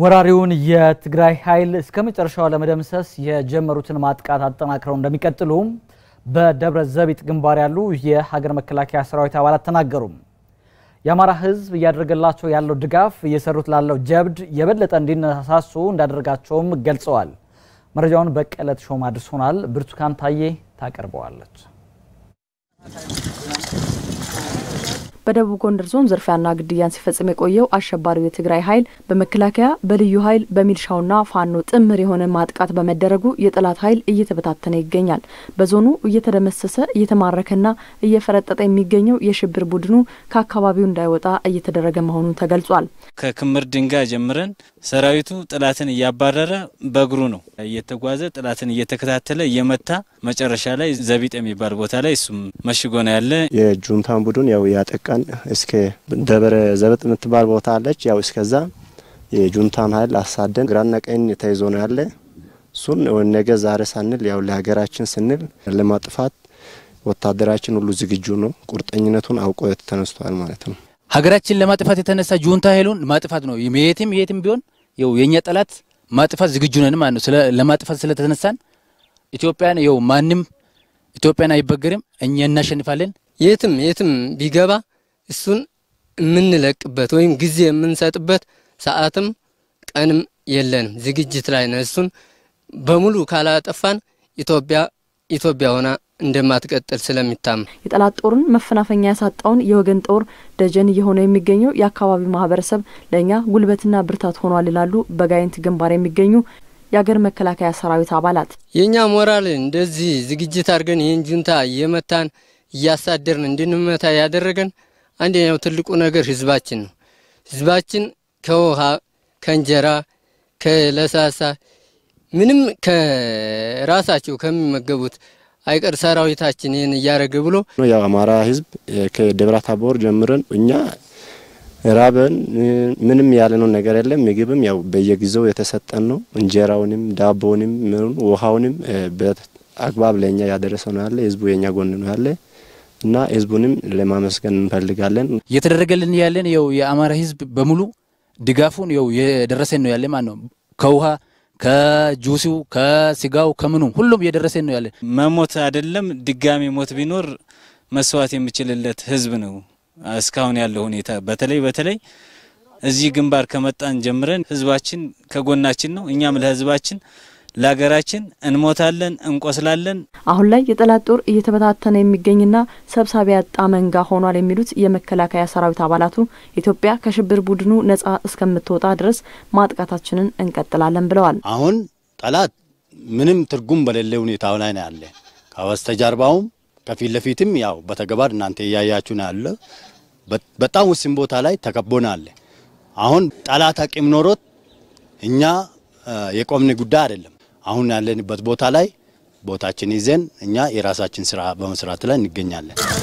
ወራሪውን የትግራይ ኃይል እስከ መጨረሻው ለመደምሰስ የጀመሩትን ማጥቃት አጠናክረው እንደሚቀጥሉ በደብረ ዘቢጥ ግንባር ያሉ የሀገር መከላከያ ሰራዊት አባላት ተናገሩ። የአማራ ሕዝብ እያደረገላቸው ያለው ድጋፍ እየሰሩት ላለው ጀብድ የበለጠ እንዲነሳሱ እንዳደረጋቸውም ገልጸዋል። መረጃውን በቀለት ሾማ አድርሶናል። ብርቱካን ታዬ ታቀርበዋለች። በደቡብ ጎንደር ዞን ዝርፊያና ግድያን ሲፈጽም የቆየው አሸባሪው የትግራይ ኃይል በመከላከያ በልዩ ኃይል በሚልሻውና ፋኖ ጥምር የሆነ ማጥቃት በመደረጉ የጠላት ኃይል እየተበታተነ ይገኛል። በዞኑ እየተደመሰሰ እየተማረከና እየፈረጠጠ የሚገኘው የሽብር ቡድኑ ከአካባቢው እንዳይወጣ እየተደረገ መሆኑ ተገልጿል። ከክምር ድንጋይ ጀምረን ሰራዊቱ ጠላትን እያባረረ በእግሩ ነው እየተጓዘ ጠላትን እየተከታተለ እየመታ መጨረሻ ላይ ዘቢጥ የሚባል ቦታ ላይ እሱም መሽጎ ነው ያለ የጁንታን ቡድን ያው ያጠቃ ቀን እስከ ደብረ ዘበጥ የምትባል ቦታ አለች። ያው እስከዛ የጁንታን ኃይል አሳደን ግራና ቀኝ ተይዞ ነው ያለ። እሱን ነገ ዛሬ ሳንል ያው ለሀገራችን ስንል ለማጥፋት ወታደራችን ሁሉ ዝግጁ ነው። ቁርጠኝነቱን አውቆ ተነስቷል ማለት ነው። ሀገራችን ለማጥፋት የተነሳ ጁንታ ኃይሉን ማጥፋት ነው። የትም የትም ቢሆን ው የእኛ ጠላት ማጥፋት ዝግጁ ነን ማለት ነው። ለማጥፋት ስለተነሳን ኢትዮጵያን ው ማንም ኢትዮጵያን አይበገርም፣ እኛ እናሸንፋለን። የትም የትም ቢገባ እሱን የምንለቅበት ወይም ጊዜ የምንሰጥበት ሰዓትም ቀንም የለንም። ዝግጅት ላይ ነው። እሱን በሙሉ ካላጠፋን ኢትዮጵያ ኢትዮጵያ ሆና እንደማትቀጥል ስለሚታመን የጠላት ጦርን መፈናፈኛ ያሳጣውን የወገን ጦር ደጀን እየሆነ የሚገኘው የአካባቢው ማህበረሰብ ለእኛ ጉልበትና ብርታት ሆኗል ይላሉ በጋይንት ግንባር የሚገኙ የአገር መከላከያ ሰራዊት አባላት። የእኛ ሞራል እንደዚህ ዝግጅት አድርገን ይህን ጁንታ እየመታን እያሳደርን እንድንመታ ያደረገን አንደኛው ትልቁ ነገር ህዝባችን ነው። ህዝባችን ከውሃ ከእንጀራ ከለሳሳ ምንም ከራሳቸው ከሚመገቡት አይቀር ሰራዊታችን ይህን እያደረገ ብሎ ያው አማራ ህዝብ ከደብረ ታቦር ጀምረን እኛ ራበን ምንም ያለነው ነገር የለም። ምግብም ያው በየጊዜው የተሰጠን ነው። እንጀራውንም ዳቦውንም ውሃውንም በአግባብ ለእኛ ያደረሰው ነው ያለ ህዝቡ የእኛ ጎን ነው ያለ እና ህዝቡንም ለማመስገን እንፈልጋለን። እየተደረገልን ያለን ው የአማራ ህዝብ በሙሉ ድጋፉን ው የደረሰን ነው ያለ ማለት ነው። ከውሃ ከጁሲው ከስጋው ከምኑም ሁሉም እየደረሰን ነው ያለን። መሞት አይደለም ድጋሚ ሞት ቢኖር መስዋዕት የምችልለት ህዝብ ነው። እስካሁን ያለው ሁኔታ በተለይ በተለይ እዚህ ግንባር ከመጣን ጀምረን ህዝባችን ከጎናችን ነው። እኛም ለህዝባችን ለሀገራችን እንሞታለን፣ እንቆስላለን። አሁን ላይ የጠላት ጦር እየተበታተነ የሚገኝና ሰብሳቢ ያጣ መንጋ ሆኗል የሚሉት የመከላከያ ሰራዊት አባላቱ ኢትዮጵያ ከሽብር ቡድኑ ነጻ እስከምትወጣ ድረስ ማጥቃታችንን እንቀጥላለን ብለዋል። አሁን ጠላት ምንም ትርጉም በሌለ ሁኔታ ላይ ነው ያለ። ከበስተጀርባውም ከፊት ለፊትም ያው በተግባር እናንተ እያያችሁ ነው ያለ። በጣም ውስን ቦታ ላይ ተከቦናለ አሁን ጠላት አቅም ኖሮት እኛ የቆምን ጉዳይ አይደለም። አሁን ያለንበት ቦታ ላይ ቦታችን ይዘን እኛ የራሳችን ስራ በመስራት ላይ እንገኛለን።